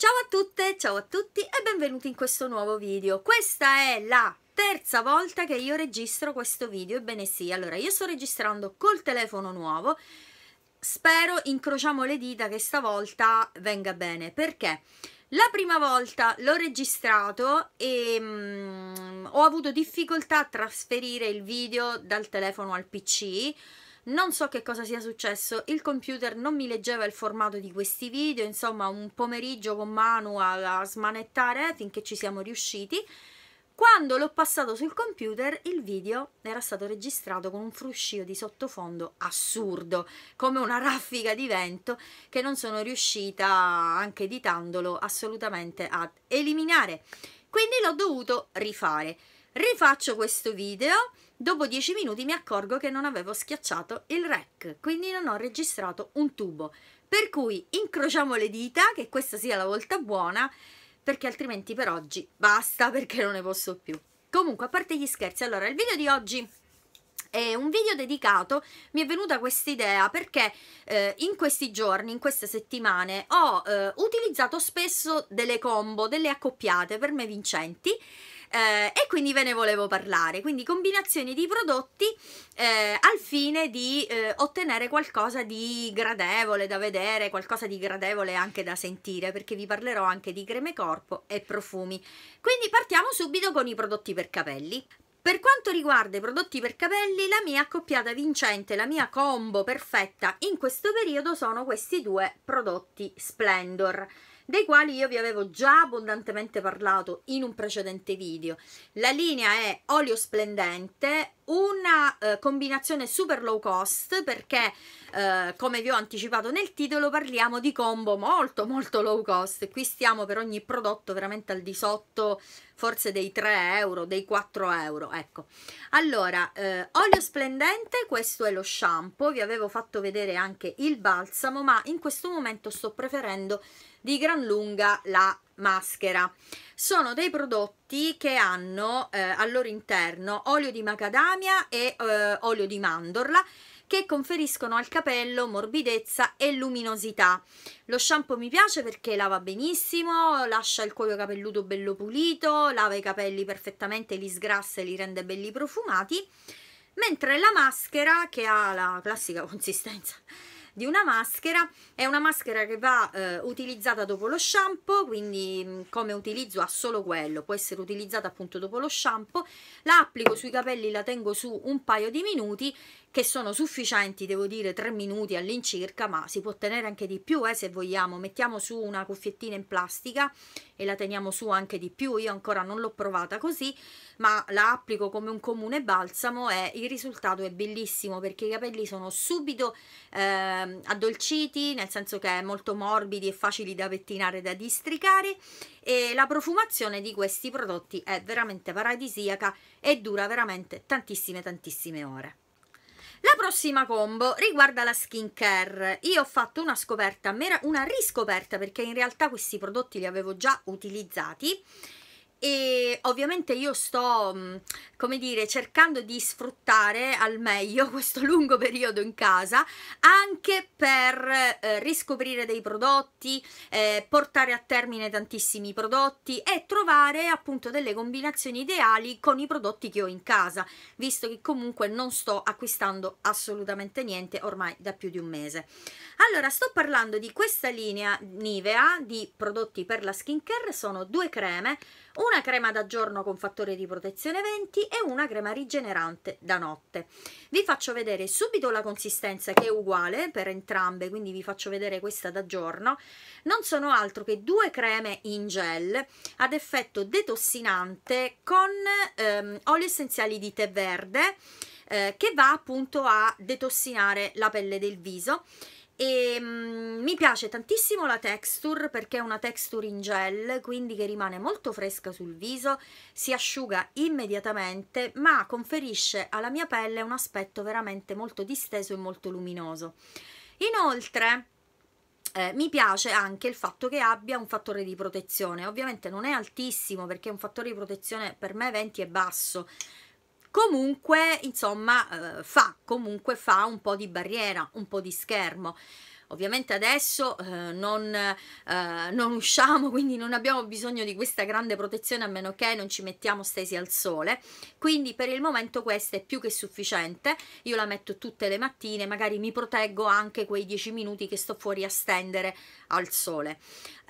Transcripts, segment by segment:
Ciao a tutte, ciao a tutti e benvenuti in questo nuovo video. Questa è la terza volta che io registro questo video, ebbene sì, allora io sto registrando col telefono nuovo, spero, incrociamo le dita che stavolta venga bene, perché la prima volta l'ho registrato e mh, mm, ho avuto difficoltà a trasferire il video dal telefono al pc, non so che cosa sia successo, il computer non mi leggeva il formato di questi video, insomma un pomeriggio con Manu a, smanettare eh, finché ci siamo riusciti. Quando l'ho passato sul computer il video era stato registrato con un fruscio di sottofondo assurdo, come una raffica di vento che non sono riuscita, anche editandolo, assolutamente ad eliminare. Quindi l'ho dovuto rifare. Rifaccio questo video Dopo 10 minuti mi accorgo che non avevo schiacciato il rec, quindi non ho registrato un tubo. Per cui incrociamo le dita, che questa sia la volta buona, perché altrimenti per oggi basta, perché non ne posso più. Comunque, a parte gli scherzi, allora il video di oggi è un video dedicato, mi è venuta questa idea perché eh, in questi giorni, in queste settimane, ho eh, utilizzato spesso delle combo, delle accoppiate per me vincenti eh, e quindi ve ne volevo parlare, quindi combinazioni di prodotti eh, al fine di eh, ottenere qualcosa di gradevole da vedere, qualcosa di gradevole anche da sentire perché vi parlerò anche di creme corpo e profumi. Quindi partiamo subito con i prodotti per capelli. Per quanto riguarda i prodotti per capelli, la mia accoppiata vincente, la mia combo perfetta in questo periodo sono questi due prodotti Splendor dei quali io vi avevo già abbondantemente parlato in un precedente video. La linea è olio splendente, una eh, combinazione super low cost perché eh, come vi ho anticipato nel titolo parliamo di combo molto molto low cost qui stiamo per ogni prodotto veramente al di sotto forse dei 3 euro dei 4 euro ecco allora eh, olio splendente questo è lo shampoo vi avevo fatto vedere anche il balsamo ma in questo momento sto preferendo di gran lunga la maschera. Sono dei prodotti che hanno eh, al loro interno olio di macadamia e eh, olio di mandorla che conferiscono al capello morbidezza e luminosità. Lo shampoo mi piace perché lava benissimo, lascia il cuoio capelluto bello pulito, lava i capelli perfettamente, li sgrassa e li rende belli profumati, mentre la maschera che ha la classica consistenza di una maschera è una maschera che va eh, utilizzata dopo lo shampoo quindi mm, come utilizzo ha solo quello può essere utilizzata appunto dopo lo shampoo la applico sui capelli la tengo su un paio di minuti che sono sufficienti devo dire 3 minuti all'incirca ma si può tenere anche di più eh, se vogliamo mettiamo su una cuffiettina in plastica e la teniamo su anche di più io ancora non l'ho provata così ma la applico come un comune balsamo e il risultato è bellissimo perché i capelli sono subito eh, eh, addolciti, nel senso che è molto morbidi e facili da pettinare e da districare e la profumazione di questi prodotti è veramente paradisiaca e dura veramente tantissime tantissime ore. La prossima combo riguarda la skin care. Io ho fatto una scoperta, una riscoperta perché in realtà questi prodotti li avevo già utilizzati e ovviamente io sto mm, come dire cercando di sfruttare al meglio questo lungo periodo in casa anche per eh, riscoprire dei prodotti eh, portare a termine tantissimi prodotti e trovare appunto delle combinazioni ideali con i prodotti che ho in casa visto che comunque non sto acquistando assolutamente niente ormai da più di un mese allora sto parlando di questa linea Nivea di prodotti per la skincare sono due creme una crema da giorno con fattore di protezione 20 e una crema rigenerante da notte. Vi faccio vedere subito la consistenza che è uguale per entrambe, quindi vi faccio vedere questa da giorno. Non sono altro che due creme in gel ad effetto detossinante con ehm, oli essenziali di tè verde eh, che va appunto a detossinare la pelle del viso e mm, mi piace tantissimo la texture perché è una texture in gel quindi che rimane molto fresca sul viso si asciuga immediatamente ma conferisce alla mia pelle un aspetto veramente molto disteso e molto luminoso inoltre eh, mi piace anche il fatto che abbia un fattore di protezione ovviamente non è altissimo perché un fattore di protezione per me 20 è basso comunque insomma eh, fa comunque fa un po' di barriera un po' di schermo Ovviamente adesso eh, non, eh, non, usciamo, quindi non abbiamo bisogno di questa grande protezione a meno che non ci mettiamo stesi al sole. Quindi per il momento questa è più che sufficiente. Io la metto tutte le mattine, magari mi proteggo anche quei 10 minuti che sto fuori a stendere al sole.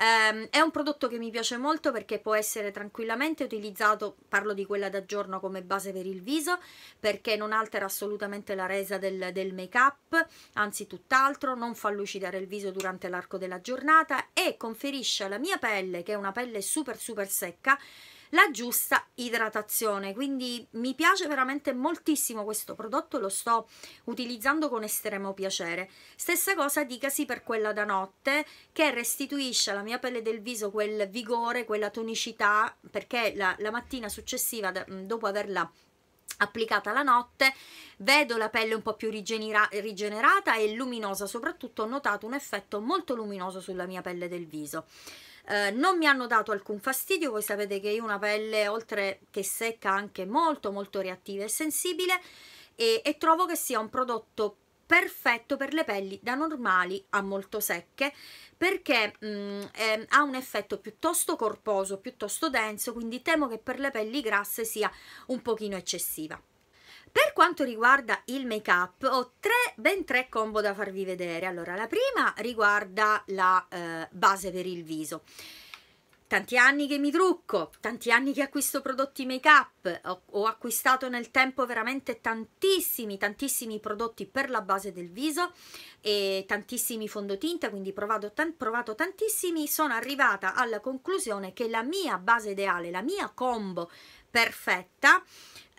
Eh, è un prodotto che mi piace molto perché può essere tranquillamente utilizzato, parlo di quella da giorno come base per il viso, perché non altera assolutamente la resa del, del make up, anzi tutt'altro, non fa luce trucidare il viso durante l'arco della giornata e conferisce alla mia pelle, che è una pelle super super secca, la giusta idratazione quindi mi piace veramente moltissimo questo prodotto lo sto utilizzando con estremo piacere stessa cosa dicasi per quella da notte che restituisce alla mia pelle del viso quel vigore quella tonicità perché la, la mattina successiva dopo averla applicata la notte vedo la pelle un po' più rigenera rigenerata e luminosa soprattutto ho notato un effetto molto luminoso sulla mia pelle del viso eh, non mi hanno dato alcun fastidio, voi sapete che io ho una pelle oltre che secca anche molto molto reattiva e sensibile e, e trovo che sia un prodotto perfetto per le pelli da normali a molto secche perché mm, eh, ha un effetto piuttosto corposo, piuttosto denso, quindi temo che per le pelli grasse sia un pochino eccessiva. Per quanto riguarda il make up ho tre, ben tre combo da farvi vedere. Allora, la prima riguarda la eh, base per il viso tanti anni che mi trucco, tanti anni che acquisto prodotti make up, ho, ho, acquistato nel tempo veramente tantissimi, tantissimi prodotti per la base del viso e tantissimi fondotinta, quindi provato, tan provato tantissimi, sono arrivata alla conclusione che la mia base ideale, la mia combo perfetta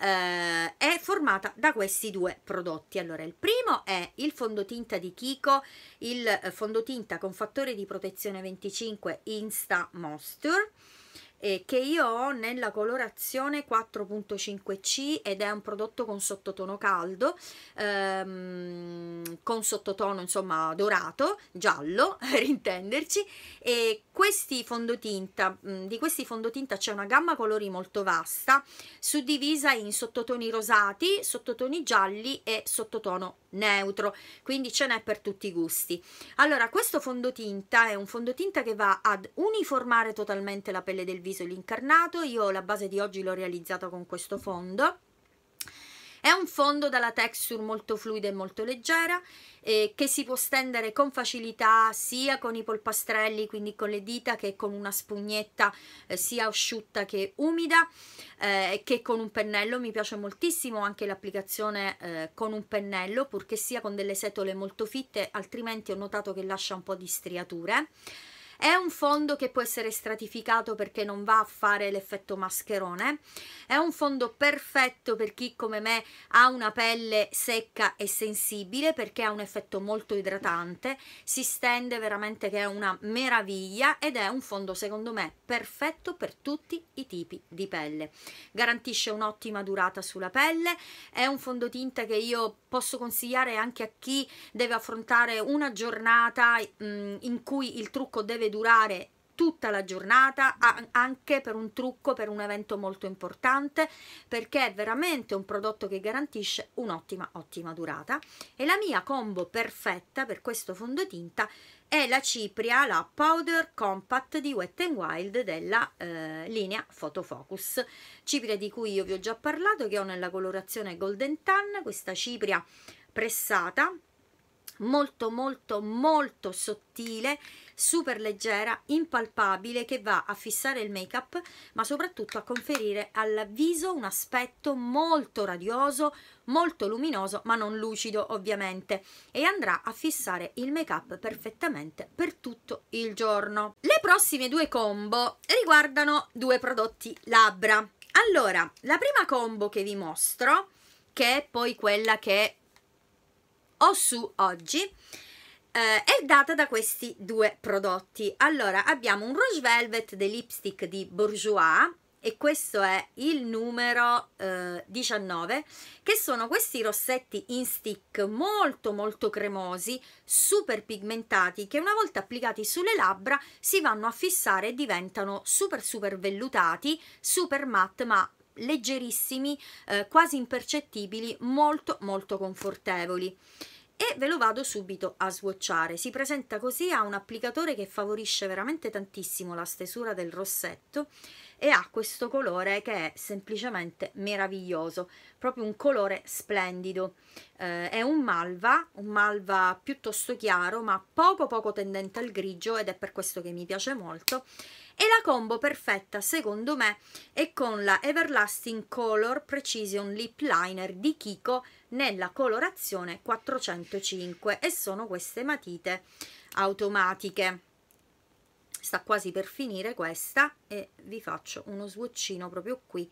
eh, è formata da questi due prodotti. Allora, il primo è il fondotinta di Kiko, il eh, fondotinta con fattore di protezione 25 Insta Moisture eh, che io ho nella colorazione 4.5C ed è un prodotto con sottotono caldo, ehm, con sottotono insomma dorato, giallo per intenderci e questi fondotinta, mh, mm, di questi fondotinta c'è una gamma colori molto vasta suddivisa in sottotoni rosati, sottotoni gialli e sottotono neutro, quindi ce n'è per tutti i gusti. Allora questo fondotinta è un fondotinta che va ad uniformare totalmente la pelle del viso avviso l'incarnato, io la base di oggi l'ho realizzata con questo fondo. È un fondo dalla texture molto fluida e molto leggera eh, che si può stendere con facilità sia con i polpastrelli, quindi con le dita, che con una spugnetta eh, sia asciutta che umida, eh, che con un pennello. Mi piace moltissimo anche l'applicazione eh, con un pennello, purché sia con delle setole molto fitte, altrimenti ho notato che lascia un po' di striature. È un fondo che può essere stratificato perché non va a fare l'effetto mascherone. È un fondo perfetto per chi come me ha una pelle secca e sensibile perché ha un effetto molto idratante. Si stende veramente che è una meraviglia ed è un fondo secondo me perfetto per tutti i tipi di pelle. Garantisce un'ottima durata sulla pelle. È un fondotinta che io posso consigliare anche a chi deve affrontare una giornata in cui il trucco deve durare tutta la giornata anche per un trucco, per un evento molto importante perché è veramente un prodotto che garantisce un'ottima ottima durata e la mia combo perfetta per questo fondotinta è la cipria, la Powder Compact di Wet n Wild della eh, linea Photofocus cipria di cui io vi ho già parlato che ho nella colorazione Golden Tan questa cipria pressata molto molto molto sottile super leggera, impalpabile, che va a fissare il make up, ma soprattutto a conferire al viso un aspetto molto radioso, molto luminoso, ma non lucido ovviamente, e andrà a fissare il make up perfettamente per tutto il giorno. Le prossime due combo riguardano due prodotti labbra. Allora, la prima combo che vi mostro, che è poi quella che ho su oggi, eh, è data da questi due prodotti. Allora, abbiamo un Rouge Velvet dei lipstick di Bourjois e questo è il numero eh, 19 che sono questi rossetti in stick molto molto cremosi super pigmentati che una volta applicati sulle labbra si vanno a fissare e diventano super super vellutati super matte ma leggerissimi eh, quasi impercettibili molto molto confortevoli e ve lo vado subito a swatchare. Si presenta così, ha un applicatore che favorisce veramente tantissimo la stesura del rossetto e ha questo colore che è semplicemente meraviglioso, proprio un colore splendido. Eh, è un malva, un malva piuttosto chiaro ma poco poco tendente al grigio ed è per questo che mi piace molto e la combo perfetta secondo me è con la Everlasting Color Precision Lip Liner di Kiko nella colorazione 405 e sono queste matite automatiche sta quasi per finire questa e vi faccio uno swatchino proprio qui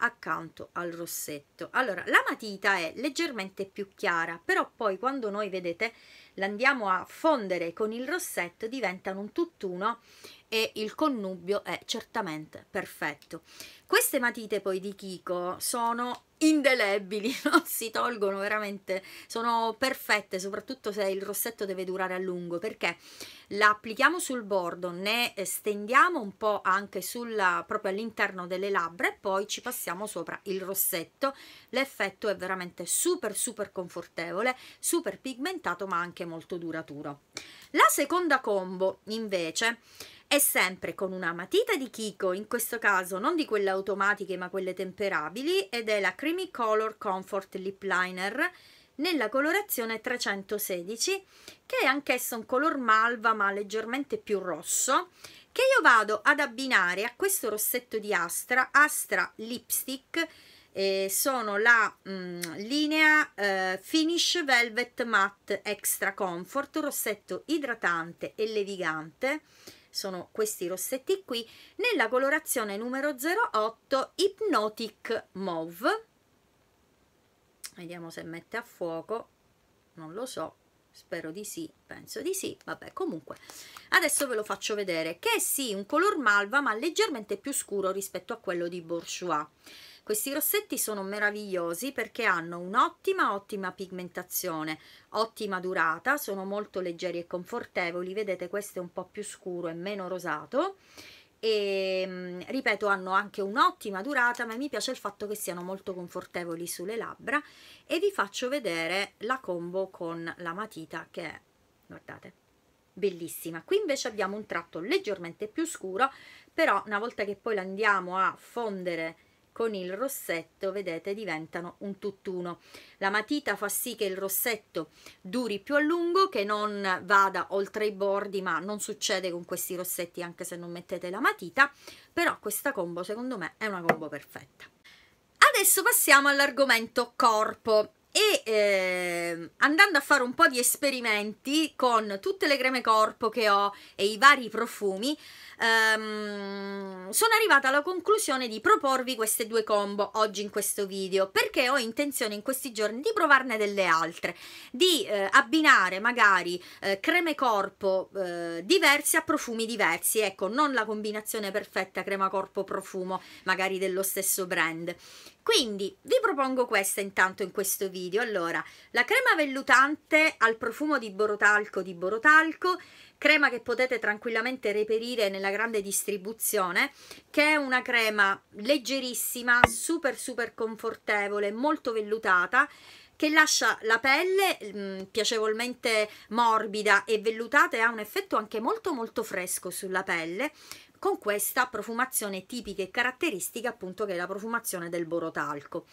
accanto al rossetto allora la matita è leggermente più chiara però poi quando noi vedete l'andiamo a fondere con il rossetto diventano un tutt'uno e il connubio è certamente perfetto queste matite poi di Kiko sono indelebili, non si tolgono veramente, sono perfette, soprattutto se il rossetto deve durare a lungo, perché la applichiamo sul bordo, ne eh, stendiamo un po' anche sulla, proprio all'interno delle labbra e poi ci passiamo sopra il rossetto. L'effetto è veramente super super confortevole, super pigmentato ma anche molto duraturo. La seconda combo invece e sempre con una matita di Kiko, in questo caso non di quelle automatiche ma quelle temperabili, ed è la Creamy Color Comfort Lip Liner nella colorazione 316 che è anch'esso un color malva ma leggermente più rosso che io vado ad abbinare a questo rossetto di Astra, Astra Lipstick eh, sono la mh, mm, linea eh, Finish Velvet Matte Extra Comfort, rossetto idratante e levigante sono questi rossetti qui, nella colorazione numero 08 Hypnotic Mauve, vediamo se mette a fuoco, non lo so, spero di sì, penso di sì, vabbè comunque adesso ve lo faccio vedere, che è sì un color malva ma leggermente più scuro rispetto a quello di Bourgeois, questi rossetti sono meravigliosi perché hanno un'ottima ottima pigmentazione, ottima durata, sono molto leggeri e confortevoli, vedete questo è un po' più scuro e meno rosato e ehm, ripeto hanno anche un'ottima durata ma mi piace il fatto che siano molto confortevoli sulle labbra e vi faccio vedere la combo con la matita che è, guardate, bellissima. Qui invece abbiamo un tratto leggermente più scuro però una volta che poi andiamo a fondere con il rossetto vedete diventano un tutt'uno la matita fa sì che il rossetto duri più a lungo che non vada oltre i bordi ma non succede con questi rossetti anche se non mettete la matita però questa combo secondo me è una combo perfetta adesso passiamo all'argomento corpo e eh, andando a fare un po' di esperimenti con tutte le creme corpo che ho e i vari profumi ehm, sono arrivata alla conclusione di proporvi queste due combo oggi in questo video perché ho intenzione in questi giorni di provarne delle altre di eh, abbinare magari eh, creme corpo eh, diverse a profumi diversi ecco non la combinazione perfetta crema corpo profumo magari dello stesso brand quindi vi propongo questa intanto in questo video video. Allora, la crema vellutante al profumo di borotalco di borotalco, crema che potete tranquillamente reperire nella grande distribuzione, che è una crema leggerissima, super super confortevole, molto vellutata, che lascia la pelle mh, mm, piacevolmente morbida e vellutata e ha un effetto anche molto molto fresco sulla pelle con questa profumazione tipica e caratteristica appunto che è la profumazione del borotalco.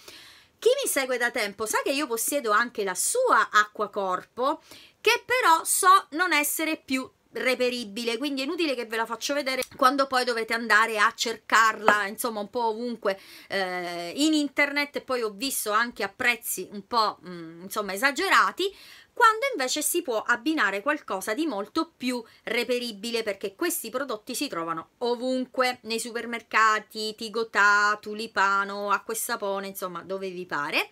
Chi mi segue da tempo sa che io possiedo anche la sua acquacorpo che però so non essere più reperibile quindi è inutile che ve la faccio vedere quando poi dovete andare a cercarla insomma un po' ovunque eh, in internet poi ho visto anche a prezzi un po' mh, mm, insomma esagerati quando invece si può abbinare qualcosa di molto più reperibile perché questi prodotti si trovano ovunque, nei supermercati, Tigotà, Tulipano, Acqua e Sapone, insomma dove vi pare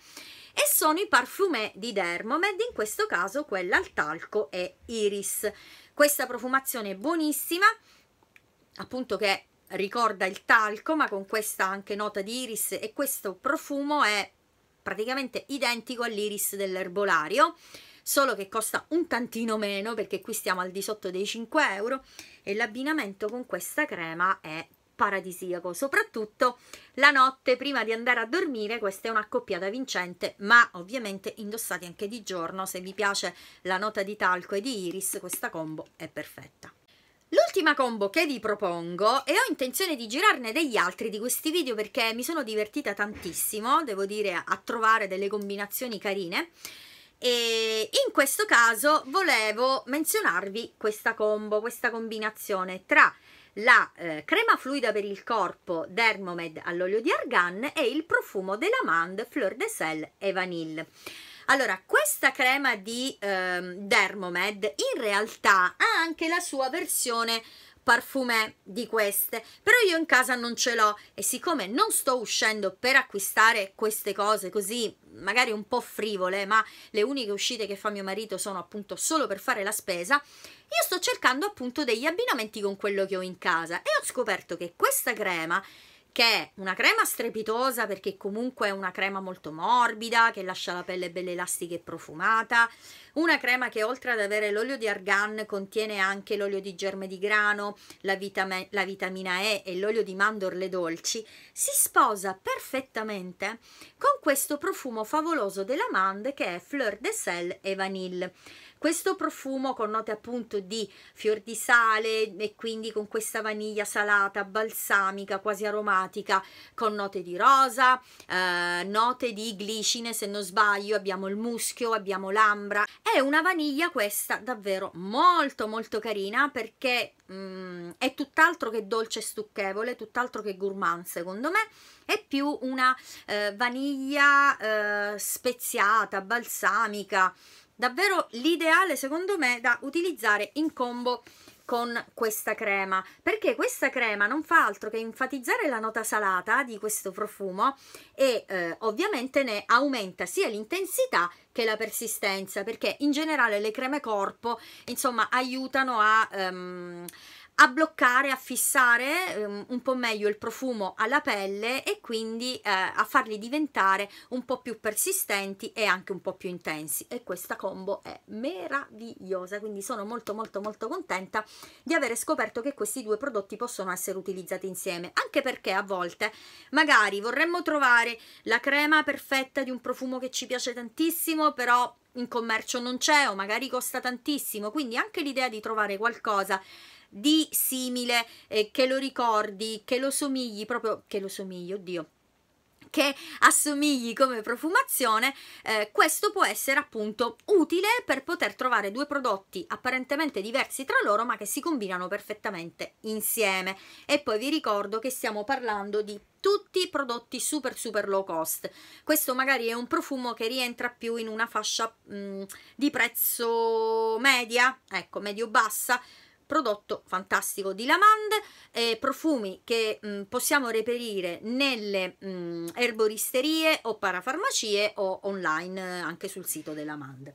e sono i parfumè di Dermomed, in questo caso quella al talco e iris. Questa profumazione è buonissima, appunto che ricorda il talco ma con questa anche nota di iris e questo profumo è praticamente identico all'iris dell'erbolario solo che costa un tantino meno perché qui stiamo al di sotto dei 5 euro e l'abbinamento con questa crema è paradisiaco, soprattutto la notte prima di andare a dormire, questa è un'accoppiata vincente, ma ovviamente indossate anche di giorno, se vi piace la nota di talco e di iris, questa combo è perfetta. L'ultima combo che vi propongo e ho intenzione di girarne degli altri di questi video perché mi sono divertita tantissimo, devo dire, a trovare delle combinazioni carine e in questo caso volevo menzionarvi questa combo, questa combinazione tra la eh, crema fluida per il corpo Dermomed all'olio di argan e il profumo dell'amande Fleur de Sel e Vanille. Allora, questa crema di ehm, Dermomed in realtà ha anche la sua versione parfumè di queste, però io in casa non ce l'ho e siccome non sto uscendo per acquistare queste cose così magari un po' frivole, ma le uniche uscite che fa mio marito sono appunto solo per fare la spesa, io sto cercando appunto degli abbinamenti con quello che ho in casa e ho scoperto che questa crema che è una crema strepitosa perché comunque è una crema molto morbida che lascia la pelle bella elastica e profumata, una crema che oltre ad avere l'olio di argan contiene anche l'olio di germe di grano, la, vitam la vitamina E e l'olio di mandorle dolci, si sposa perfettamente con questo profumo favoloso della Mand che è Fleur de Sel e Vanille. Questo profumo con note appunto di fior di sale e quindi con questa vaniglia salata, balsamica, quasi aromatica, con note di rosa, eh, note di glicine se non sbaglio, abbiamo il muschio, abbiamo l'ambra. È una vaniglia questa davvero molto molto carina perché mm, è tutt'altro che dolce e stucchevole, tutt'altro che gourmand secondo me, è più una eh, vaniglia eh, speziata, balsamica, davvero l'ideale secondo me da utilizzare in combo con questa crema perché questa crema non fa altro che enfatizzare la nota salata di questo profumo e eh, ovviamente ne aumenta sia l'intensità che la persistenza perché in generale le creme corpo insomma aiutano a, um, a bloccare, a fissare um, un po' meglio il profumo alla pelle e quindi eh, a farli diventare un po' più persistenti e anche un po' più intensi e questa combo è meravigliosa quindi sono molto molto molto contenta di avere scoperto che questi due prodotti possono essere utilizzati insieme anche perché a volte magari vorremmo trovare la crema perfetta di un profumo che ci piace tantissimo però in commercio non c'è o magari costa tantissimo quindi anche l'idea di trovare qualcosa di simile, eh, che lo ricordi, che lo somigli, proprio che lo somigli, oddio, che assomigli come profumazione, eh, questo può essere appunto utile per poter trovare due prodotti apparentemente diversi tra loro ma che si combinano perfettamente insieme. E poi vi ricordo che stiamo parlando di tutti i prodotti super super low cost. Questo magari è un profumo che rientra più in una fascia mh, mm, di prezzo media, ecco, medio-bassa, prodotto fantastico di Lamande, eh, profumi che mh, mm, possiamo reperire nelle mh, mm, erboristerie o parafarmacie o online eh, anche sul sito dell'Amand.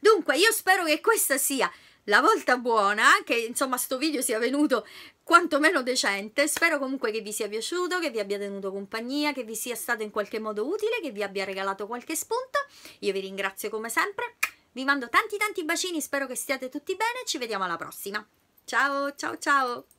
Dunque io spero che questa sia la volta buona, che insomma sto video sia venuto quantomeno decente, spero comunque che vi sia piaciuto, che vi abbia tenuto compagnia, che vi sia stato in qualche modo utile, che vi abbia regalato qualche spunto, io vi ringrazio come sempre, vi mando tanti tanti bacini, spero che stiate tutti bene, ci vediamo alla prossima! Chao, chao, chao.